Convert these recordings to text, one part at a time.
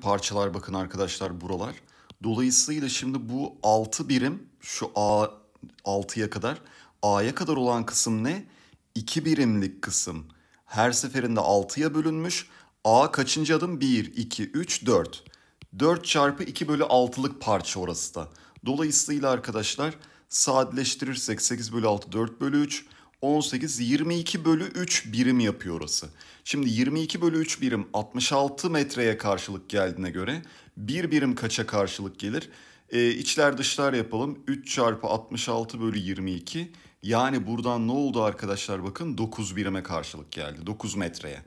parçalar bakın arkadaşlar buralar. Dolayısıyla şimdi bu 6 birim şu A 6'ya kadar A'ya kadar olan kısım ne? 2 birimlik kısım. Her seferinde 6'ya bölünmüş. A kaçıncı adım? 1, 2, 3, 4. 4 çarpı 2 bölü 6'lık parça orası da. Dolayısıyla arkadaşlar sadeleştirirsek 8 bölü 6 4 bölü 3. 18, 22 bölü 3 birim yapıyor orası. Şimdi 22 bölü 3 birim 66 metreye karşılık geldiğine göre bir birim kaça karşılık gelir? Ee, içler dışlar yapalım. 3 çarpı 66 bölü 22. Yani buradan ne oldu arkadaşlar bakın 9 birime karşılık geldi. 9 metreye.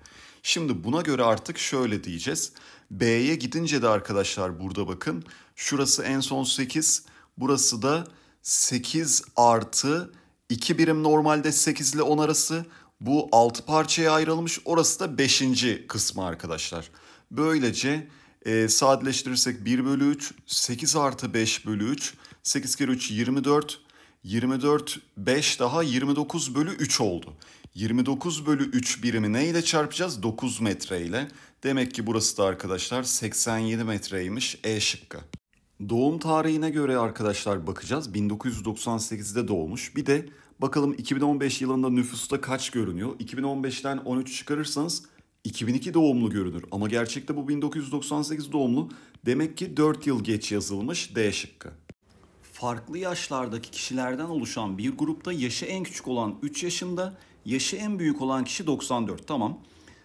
Şimdi buna göre artık şöyle diyeceğiz. B'ye gidince de arkadaşlar burada bakın. Şurası en son 8. Burası da 8 artı 2 birim normalde 8 ile 10 arası. Bu 6 parçaya ayrılmış. Orası da 5. kısmı arkadaşlar. Böylece e, sadeleştirirsek 1 bölü 3, 8 artı 5 bölü 3, 8 kere 3 24, 24, 5 daha 29 bölü 3 oldu. 29 bölü 3 birimi ne ile çarpacağız? 9 metre ile. Demek ki burası da arkadaşlar 87 metreymiş E şıkkı. Doğum tarihine göre arkadaşlar bakacağız. 1998'de doğmuş. Bir de bakalım 2015 yılında nüfusta kaç görünüyor? 2015'ten 13 çıkarırsanız 2002 doğumlu görünür. Ama gerçekte bu 1998 doğumlu. Demek ki 4 yıl geç yazılmış D şıkkı. Farklı yaşlardaki kişilerden oluşan bir grupta yaşı en küçük olan 3 yaşında, yaşı en büyük olan kişi 94. Tamam.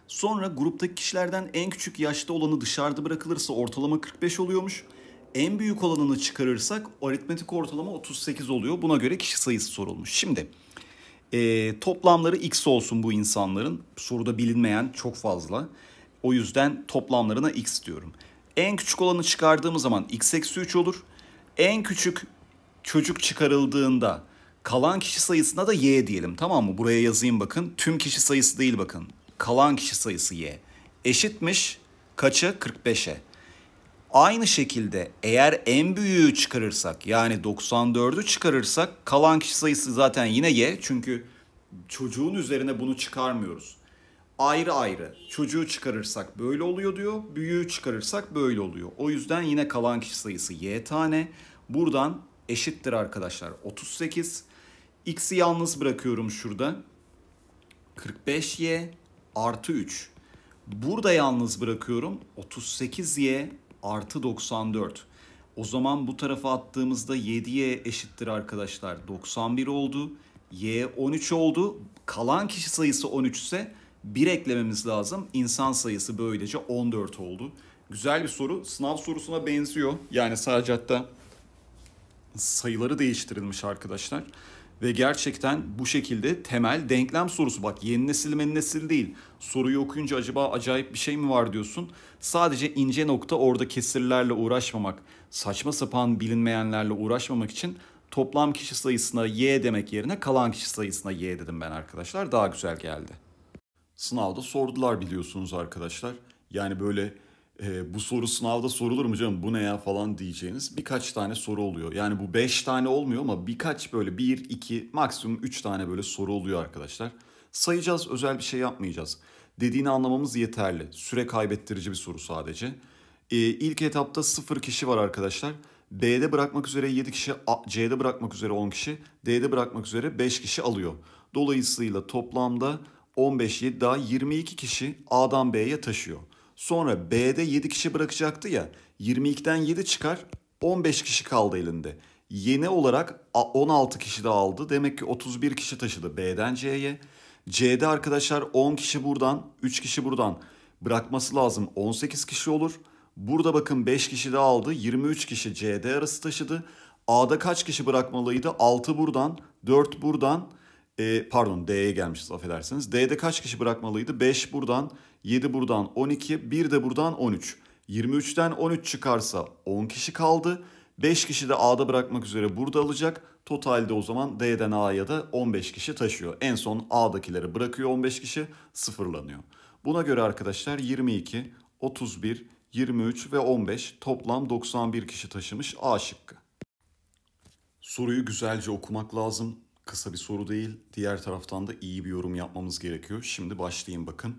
Sonra gruptaki kişilerden en küçük yaşta olanı dışarıda bırakılırsa ortalama 45 oluyormuş en büyük olanını çıkarırsak aritmetik ortalama 38 oluyor. Buna göre kişi sayısı sorulmuş. Şimdi e, toplamları x olsun bu insanların. Soruda bilinmeyen çok fazla. O yüzden toplamlarına x diyorum. En küçük olanı çıkardığımız zaman x eksi 3 olur. En küçük çocuk çıkarıldığında kalan kişi sayısına da y diyelim tamam mı? Buraya yazayım bakın. Tüm kişi sayısı değil bakın. Kalan kişi sayısı y. Eşitmiş kaça? 45'e. Aynı şekilde eğer en büyüğü çıkarırsak yani 94'ü çıkarırsak kalan kişi sayısı zaten yine y çünkü çocuğun üzerine bunu çıkarmıyoruz. Ayrı ayrı çocuğu çıkarırsak böyle oluyor diyor, büyüğü çıkarırsak böyle oluyor. O yüzden yine kalan kişi sayısı y tane. Buradan eşittir arkadaşlar 38. X'i yalnız bırakıyorum şurada. 45y artı 3. Burada yalnız bırakıyorum 38y artı 94. O zaman bu tarafa attığımızda 7 eşittir arkadaşlar. 91 oldu. Y 13 oldu. Kalan kişi sayısı 13 ise 1 eklememiz lazım. İnsan sayısı böylece 14 oldu. Güzel bir soru. Sınav sorusuna benziyor. Yani sadece hatta sayıları değiştirilmiş arkadaşlar. Ve gerçekten bu şekilde temel denklem sorusu. Bak yeni nesil men nesil değil. Soruyu okuyunca acaba acayip bir şey mi var diyorsun. Sadece ince nokta orada kesirlerle uğraşmamak, saçma sapan bilinmeyenlerle uğraşmamak için toplam kişi sayısına y demek yerine kalan kişi sayısına y dedim ben arkadaşlar. Daha güzel geldi. Sınavda sordular biliyorsunuz arkadaşlar. Yani böyle e, bu soru sınavda sorulur mu canım bu ne ya falan diyeceğiniz birkaç tane soru oluyor. Yani bu 5 tane olmuyor ama birkaç böyle 1, 2 maksimum 3 tane böyle soru oluyor arkadaşlar. Sayacağız özel bir şey yapmayacağız. Dediğini anlamamız yeterli. Süre kaybettirici bir soru sadece. E, ilk etapta 0 kişi var arkadaşlar. B'de bırakmak üzere 7 kişi, C'de bırakmak üzere 10 kişi, D'de bırakmak üzere 5 kişi alıyor. Dolayısıyla toplamda 15, 7 daha 22 kişi A'dan B'ye taşıyor. Sonra B'de 7 kişi bırakacaktı ya. 22'den 7 çıkar. 15 kişi kaldı elinde. Yeni olarak 16 kişi de aldı. Demek ki 31 kişi taşıdı B'den C'ye. C'de arkadaşlar 10 kişi buradan, 3 kişi buradan bırakması lazım. 18 kişi olur. Burada bakın 5 kişi de aldı. 23 kişi C'de arası taşıdı. A'da kaç kişi bırakmalıydı? 6 buradan, 4 buradan, e, pardon D'ye gelmişiz affedersiniz. D'de kaç kişi bırakmalıydı? 5 buradan, 7 buradan 12, 1 de buradan 13. 23'ten 13 çıkarsa 10 kişi kaldı. 5 kişi de A'da bırakmak üzere burada alacak. Totalde o zaman D'den A'ya da 15 kişi taşıyor. En son A'dakileri bırakıyor 15 kişi sıfırlanıyor. Buna göre arkadaşlar 22, 31, 23 ve 15 toplam 91 kişi taşımış A şıkkı. Soruyu güzelce okumak lazım kısa bir soru değil. Diğer taraftan da iyi bir yorum yapmamız gerekiyor. Şimdi başlayayım bakın.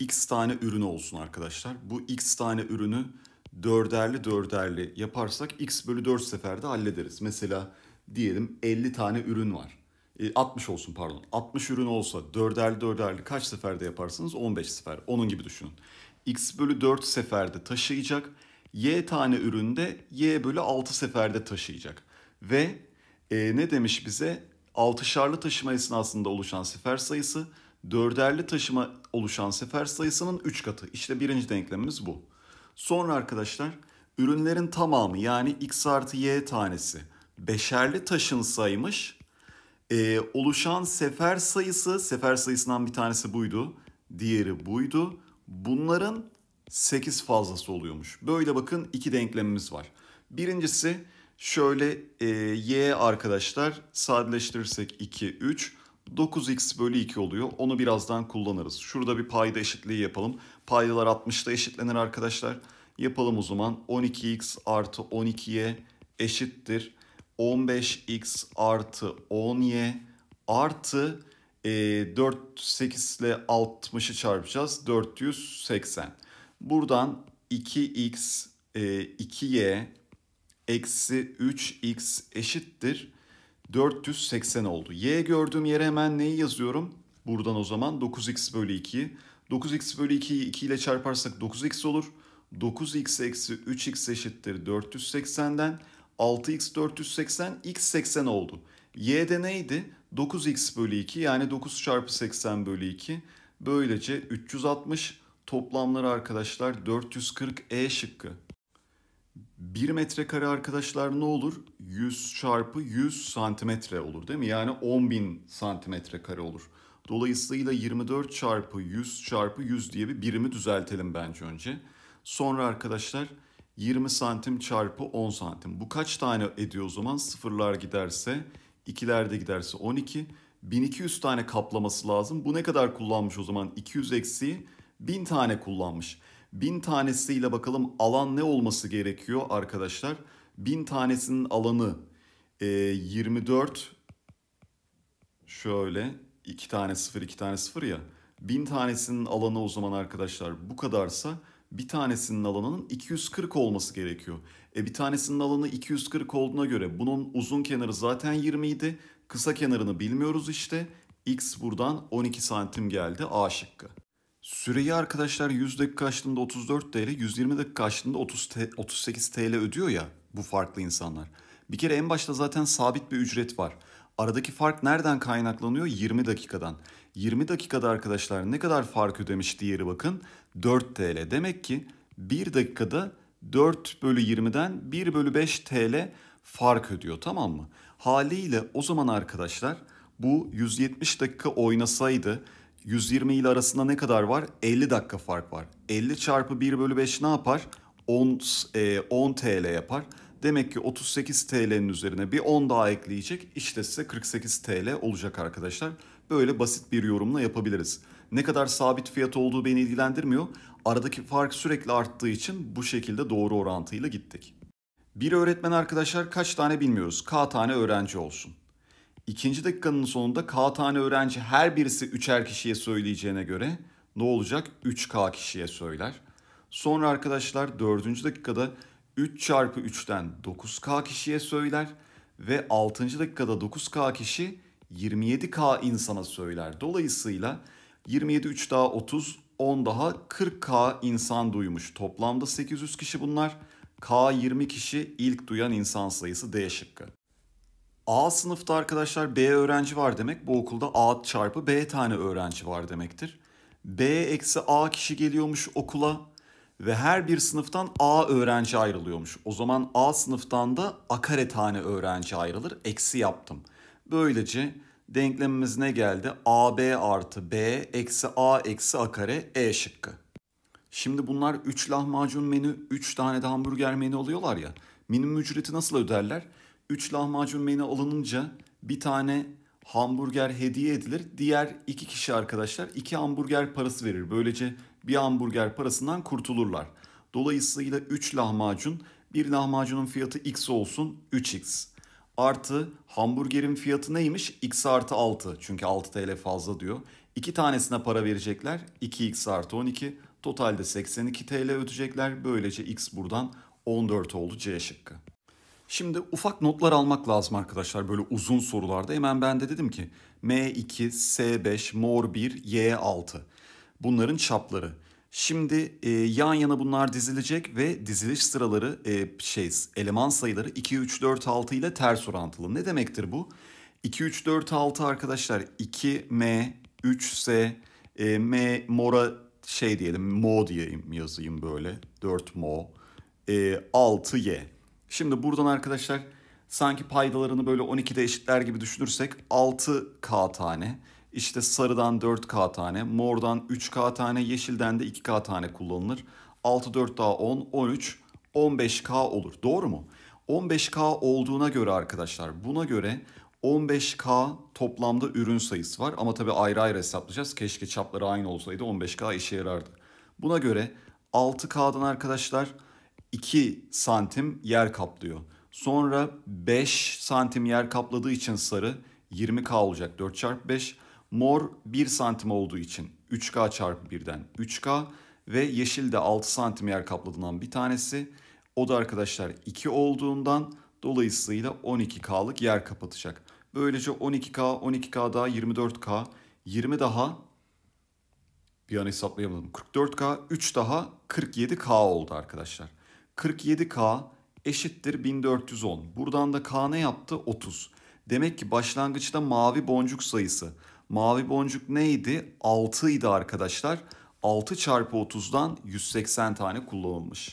X tane ürünü olsun arkadaşlar. Bu X tane ürünü dörderli dörderli yaparsak X bölü 4 seferde hallederiz. Mesela diyelim 50 tane ürün var. 60 e, olsun pardon. 60 ürün olsa dörderli dörderli kaç seferde yaparsınız? 15 sefer. Onun gibi düşünün. X bölü 4 seferde taşıyacak. Y tane üründe Y bölü 6 seferde taşıyacak. Ve e, ne demiş bize? altışarlı taşıma esnasında oluşan sefer sayısı, dörderli taşıma oluşan sefer sayısının 3 katı. İşte birinci denklemimiz bu. Sonra arkadaşlar ürünlerin tamamı yani x artı y tanesi beşerli taşınsaymış e, oluşan sefer sayısı, sefer sayısından bir tanesi buydu, diğeri buydu. Bunların 8 fazlası oluyormuş. Böyle bakın iki denklemimiz var. Birincisi Şöyle e, y arkadaşlar sadeleştirirsek 2, 3. 9x bölü 2 oluyor. Onu birazdan kullanırız. Şurada bir payda eşitliği yapalım. Paydalar 60'da eşitlenir arkadaşlar. Yapalım o zaman. 12x artı 12y eşittir. 15x artı 10y artı e, 4, 8 ile 60'ı çarpacağız. 480. Buradan 2x, e, 2y eksi 3x eşittir 480 oldu. Y gördüğüm yere hemen neyi yazıyorum? Buradan o zaman 9x bölü 2. 9x bölü 2'yi 2 ile çarparsak 9x olur. 9x eksi 3x eşittir 480'den 6x 480 x 80 oldu. Y de neydi? 9x bölü 2 yani 9 çarpı 80 bölü 2. Böylece 360 toplamları arkadaşlar 440 e şıkkı. 1 metrekare arkadaşlar ne olur? 100 çarpı 100 santimetre olur değil mi? Yani 10.000 santimetre kare olur. Dolayısıyla 24 çarpı 100 çarpı 100 diye bir birimi düzeltelim bence önce. Sonra arkadaşlar 20 santim çarpı 10 santim. Bu kaç tane ediyor o zaman? Sıfırlar giderse, ikiler de giderse 12. 1200 tane kaplaması lazım. Bu ne kadar kullanmış o zaman? 200 eksi 1000 tane kullanmış. Bin tanesiyle bakalım alan ne olması gerekiyor arkadaşlar? Bin tanesinin alanı e, 24 şöyle 2 tane 0 2 tane 0 ya. Bin tanesinin alanı o zaman arkadaşlar bu kadarsa bir tanesinin alanının 240 olması gerekiyor. E bir tanesinin alanı 240 olduğuna göre bunun uzun kenarı zaten 20 idi. Kısa kenarını bilmiyoruz işte. X buradan 12 santim geldi A şıkkı. Süreyi arkadaşlar 100 dakika açtığında 34 TL, 120 dakika açtığında 30 te, 38 TL ödüyor ya bu farklı insanlar. Bir kere en başta zaten sabit bir ücret var. Aradaki fark nereden kaynaklanıyor? 20 dakikadan. 20 dakikada arkadaşlar ne kadar fark ödemiş diğeri bakın. 4 TL. Demek ki 1 dakikada 4 bölü 20'den 1 bölü 5 TL fark ödüyor tamam mı? Haliyle o zaman arkadaşlar bu 170 dakika oynasaydı 120 ile arasında ne kadar var? 50 dakika fark var. 50 çarpı 1 bölü 5 ne yapar? 10, e, 10 TL yapar. Demek ki 38 TL'nin üzerine bir 10 daha ekleyecek. İşte size 48 TL olacak arkadaşlar. Böyle basit bir yorumla yapabiliriz. Ne kadar sabit fiyat olduğu beni ilgilendirmiyor. Aradaki fark sürekli arttığı için bu şekilde doğru orantıyla gittik. Bir öğretmen arkadaşlar kaç tane bilmiyoruz. K tane öğrenci olsun. İkinci dakikanın sonunda K tane öğrenci her birisi üçer kişiye söyleyeceğine göre ne olacak? 3K kişiye söyler. Sonra arkadaşlar dördüncü dakikada 3 çarpı 3'ten 9K kişiye söyler ve 6. dakikada 9K kişi 27K insana söyler. Dolayısıyla 27 3 daha 30 10 daha 40K insan duymuş. Toplamda 800 kişi bunlar. K 20 kişi ilk duyan insan sayısı D şıkkı. A sınıfta arkadaşlar B öğrenci var demek bu okulda A çarpı B tane öğrenci var demektir. B eksi A kişi geliyormuş okula ve her bir sınıftan A öğrenci ayrılıyormuş. O zaman A sınıftan da A kare tane öğrenci ayrılır. Eksi yaptım. Böylece denklemimiz ne geldi? AB artı B eksi A eksi A kare E şıkkı. Şimdi bunlar 3 lahmacun menü, 3 tane de hamburger menü oluyorlar ya. Minimum ücreti nasıl öderler? 3 lahmacun menü alınınca bir tane hamburger hediye edilir. Diğer iki kişi arkadaşlar iki hamburger parası verir. Böylece bir hamburger parasından kurtulurlar. Dolayısıyla 3 lahmacun, bir lahmacunun fiyatı x olsun 3x. Artı hamburgerin fiyatı neymiş? x artı 6 çünkü 6 TL fazla diyor. İki tanesine para verecekler 2x artı 12 totalde 82 TL ödeyecekler. Böylece x buradan 14 oldu C şıkkı. Şimdi ufak notlar almak lazım arkadaşlar böyle uzun sorularda. Hemen ben de dedim ki M2, S5, Mor 1, Y6. Bunların çapları. Şimdi e, yan yana bunlar dizilecek ve diziliş sıraları e, şey eleman sayıları 2 3 4 6 ile ters orantılı. Ne demektir bu? 2 3 4 6 arkadaşlar 2M 3S e, M mora şey diyelim mo diyeyim yazayım böyle 4 mo e, 6 y Şimdi buradan arkadaşlar sanki paydalarını böyle 12'de eşitler gibi düşünürsek 6K tane, işte sarıdan 4K tane, mordan 3K tane, yeşilden de 2K tane kullanılır. 6 4 daha 10, 13, 15K olur. Doğru mu? 15K olduğuna göre arkadaşlar buna göre 15K toplamda ürün sayısı var ama tabii ayrı ayrı hesaplayacağız. Keşke çapları aynı olsaydı 15K işe yarardı. Buna göre 6K'dan arkadaşlar 2 santim yer kaplıyor. Sonra 5 santim yer kapladığı için sarı 20K olacak 4 çarpı 5. Mor 1 santim olduğu için 3K çarpı birden 3K ve yeşil de 6 santim yer kapladığından bir tanesi. O da arkadaşlar 2 olduğundan dolayısıyla 12K'lık yer kapatacak. Böylece 12K, 12K daha 24K, 20 daha bir an hesaplayamadım 44K, 3 daha 47K oldu arkadaşlar. 47K eşittir 1410. Buradan da K ne yaptı? 30. Demek ki başlangıçta mavi boncuk sayısı. Mavi boncuk neydi? 6 idi arkadaşlar. 6 çarpı 30'dan 180 tane kullanılmış.